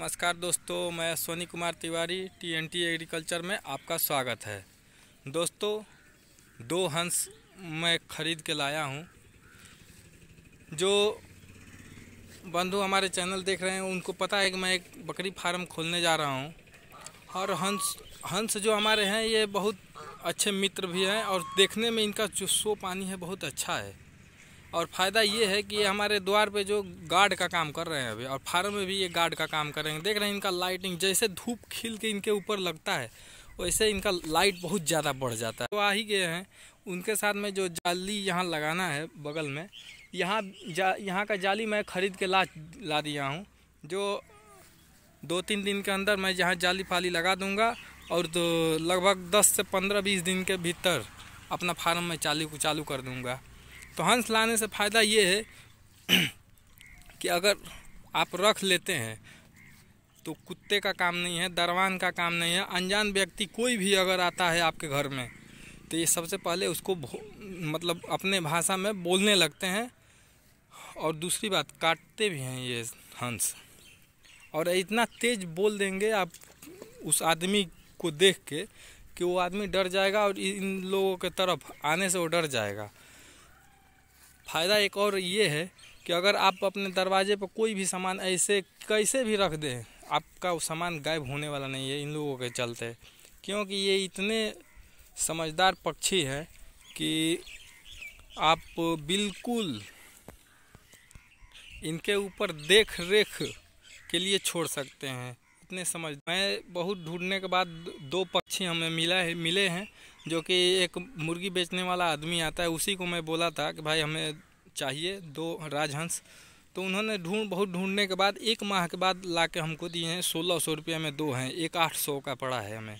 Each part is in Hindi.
नमस्कार दोस्तों मैं सोनी कुमार तिवारी टीएनटी एग्रीकल्चर में आपका स्वागत है दोस्तों दो हंस मैं ख़रीद के लाया हूँ जो बंधु हमारे चैनल देख रहे हैं उनको पता है कि मैं एक बकरी फार्म खोलने जा रहा हूँ और हंस हंस जो हमारे हैं ये बहुत अच्छे मित्र भी हैं और देखने में इनका जो सो पानी है बहुत अच्छा है और फ़ायदा ये है कि ये हमारे द्वार पे जो गार्ड का काम कर रहे हैं अभी और फार्म में भी ये गार्ड का काम करेंगे देख रहे हैं इनका लाइटिंग जैसे धूप खिल के इनके ऊपर लगता है वैसे इनका लाइट बहुत ज़्यादा बढ़ जाता है तो आ ही गए हैं उनके साथ में जो जाली यहाँ लगाना है बगल में यहाँ जा यहाँ का जाली मैं ख़रीद के ला ला दिया हूँ जो दो तीन दिन के अंदर मैं जहाँ जाली फाली लगा दूँगा और तो लगभग दस से पंद्रह बीस दिन के भीतर अपना फार्म में चालू चालू कर दूँगा तो हंस लाने से फ़ायदा ये है कि अगर आप रख लेते हैं तो कुत्ते का काम नहीं है दरवान का काम नहीं है अनजान व्यक्ति कोई भी अगर आता है आपके घर में तो ये सबसे पहले उसको मतलब अपने भाषा में बोलने लगते हैं और दूसरी बात काटते भी हैं ये हंस और इतना तेज़ बोल देंगे आप उस आदमी को देख के कि वो आदमी डर जाएगा और इन लोगों के तरफ आने से वो डर जाएगा फ़ायदा एक और ये है कि अगर आप अपने दरवाजे पर कोई भी सामान ऐसे कैसे भी रख दें आपका वो सामान गायब होने वाला नहीं है इन लोगों के चलते क्योंकि ये इतने समझदार पक्षी हैं कि आप बिल्कुल इनके ऊपर देख रेख के लिए छोड़ सकते हैं इतने समझ मैं बहुत ढूंढने के बाद दो पक्षी हमें मिला है मिले हैं जो कि एक मुर्गी बेचने वाला आदमी आता है उसी को मैं बोला था कि भाई हमें चाहिए दो राजहंस तो उन्होंने ढूंढ बहुत ढूंढने के बाद एक माह के बाद ला के हमको दिए हैं सोलह सौ रुपये में दो हैं एक आठ सौ का पड़ा है हमें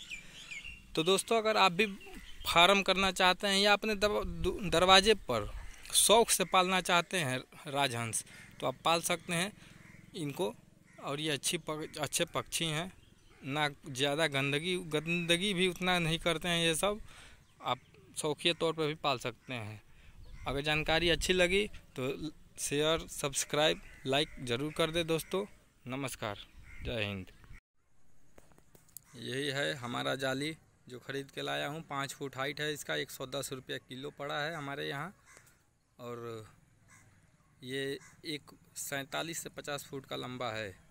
तो दोस्तों अगर आप भी फार्म करना चाहते हैं या अपने दरवाजे पर शौक से पालना चाहते हैं राजहंस तो आप पाल सकते हैं इनको और ये अच्छी पक, अच्छे पक्षी हैं ना ज़्यादा गंदगी गंदगी भी उतना नहीं करते हैं ये सब आप शौकीय तौर पर भी पाल सकते हैं अगर जानकारी अच्छी लगी तो शेयर सब्सक्राइब लाइक ज़रूर कर दे दोस्तों नमस्कार जय हिंद यही है हमारा जाली जो ख़रीद के लाया हूँ पाँच फुट हाइट है इसका एक सौ दस रुपये किलो पड़ा है हमारे यहाँ और ये एक सैंतालीस से पचास फुट का लंबा है